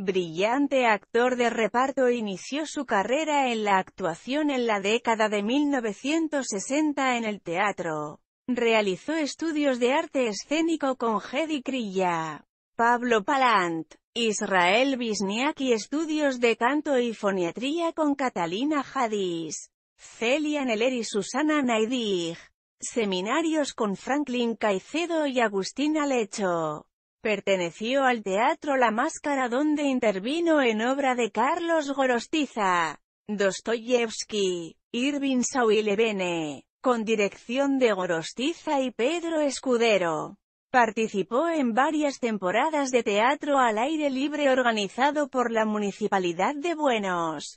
Brillante actor de reparto inició su carrera en la actuación en la década de 1960 en el teatro. Realizó estudios de arte escénico con Hedy Krilla, Pablo Palant, Israel Wisniak y estudios de canto y foniatría con Catalina Hadis, Celia Neller y Susana Naidig. Seminarios con Franklin Caicedo y Agustín Alecho. Perteneció al teatro La Máscara donde intervino en obra de Carlos Gorostiza, Dostoyevsky, Irving Sauilevene, con dirección de Gorostiza y Pedro Escudero. Participó en varias temporadas de teatro al aire libre organizado por la Municipalidad de Buenos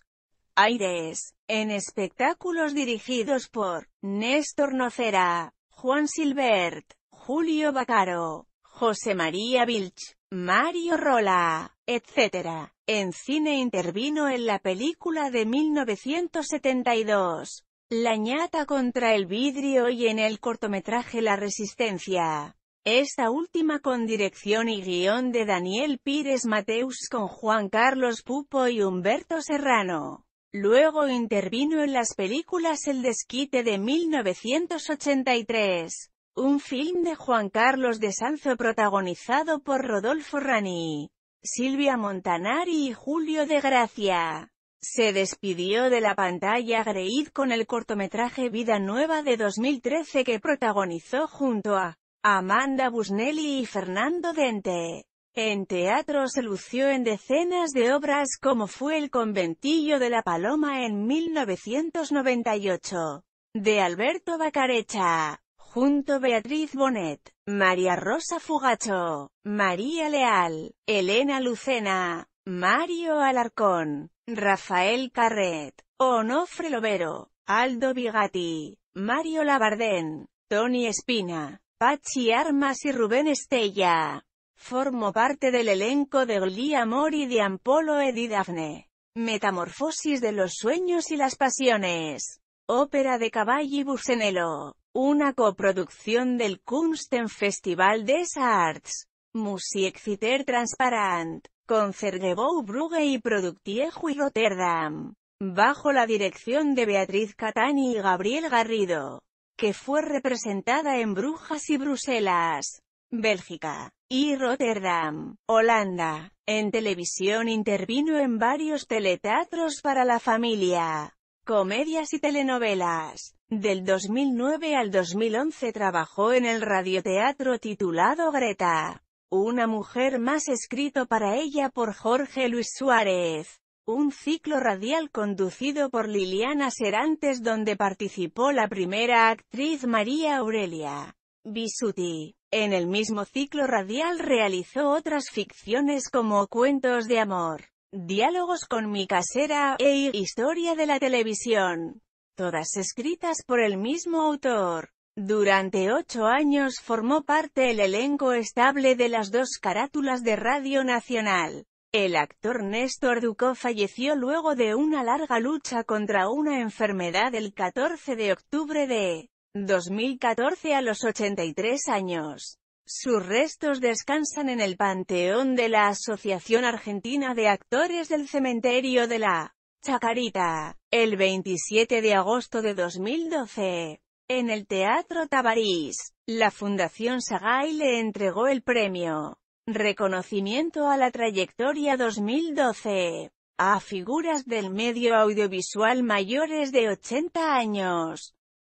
Aires, en espectáculos dirigidos por Néstor Nocera, Juan Silbert, Julio Bacaro, José María Vilch, Mario Rola, etc. En cine intervino en la película de 1972, La ñata contra el vidrio y en el cortometraje La resistencia. Esta última con dirección y guión de Daniel Pires Mateus con Juan Carlos Pupo y Humberto Serrano. Luego intervino en las películas El desquite de 1983, un film de Juan Carlos de Sanzo protagonizado por Rodolfo Rani, Silvia Montanari y Julio de Gracia. Se despidió de la pantalla Greid con el cortometraje Vida Nueva de 2013 que protagonizó junto a Amanda Busnelli y Fernando Dente. En teatro se lució en decenas de obras como fue El conventillo de la paloma en 1998, de Alberto Bacarecha junto Beatriz Bonet, María Rosa Fugacho, María Leal, Elena Lucena, Mario Alarcón, Rafael Carret, Onofre Lovero, Aldo Bigatti, Mario Labardén, Tony Espina, Pachi Armas y Rubén Estella. Formo parte del elenco de Gli Amori de Ampolo Edidafne. Metamorfosis de los sueños y las pasiones. Ópera de Cavalli Busenello una coproducción del Kunsten Festival des Arts. Transparent, con Transparent, Brugge y Productiejo y Rotterdam, bajo la dirección de Beatriz Catani y Gabriel Garrido, que fue representada en Brujas y Bruselas, Bélgica, y Rotterdam, Holanda. En televisión intervino en varios teleteatros para la familia comedias y telenovelas. Del 2009 al 2011 trabajó en el radioteatro titulado Greta. Una mujer más escrito para ella por Jorge Luis Suárez. Un ciclo radial conducido por Liliana Serantes donde participó la primera actriz María Aurelia Bisuti. En el mismo ciclo radial realizó otras ficciones como Cuentos de Amor, Diálogos con mi casera, e Historia de la televisión. Todas escritas por el mismo autor. Durante ocho años formó parte el elenco estable de las dos carátulas de Radio Nacional. El actor Néstor Ducó falleció luego de una larga lucha contra una enfermedad el 14 de octubre de 2014 a los 83 años. Sus restos descansan en el Panteón de la Asociación Argentina de Actores del Cementerio de la Chacarita, el 27 de agosto de 2012. En el Teatro Tabarís, la Fundación Sagay le entregó el premio Reconocimiento a la Trayectoria 2012 a figuras del medio audiovisual mayores de 80 años.